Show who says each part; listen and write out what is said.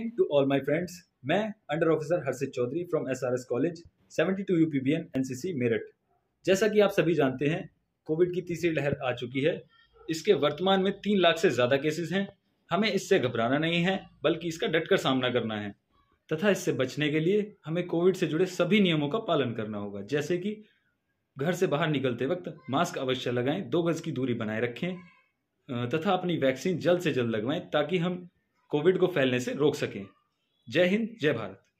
Speaker 1: in
Speaker 2: to all my friends मैं under officer Harshit Chaudhary from S R S college seventy two U P B N N C C Meerut जैसा कि आप सभी जानते हैं कोविड की तीसरी लहर आ चुकी है इसके वर्तमान में तीन लाख से ज़्यादा केसेस हैं हमें इससे घबराना नहीं है बल्कि इसका डटकर सामना करना है तथा इससे बचने के लिए हमें कोविड से जुड़े सभी नियमों का पालन करना होगा जैसे कि घर से बाहर निकलते वक्त मास्क अवश्य लगाएं दो गज की दूरी बनाए रखें तथा अपनी वैक्सीन जल्द से जल्द लगवाएं ताकि हम कोविड को फैलने से रोक सकें जय हिंद जय भारत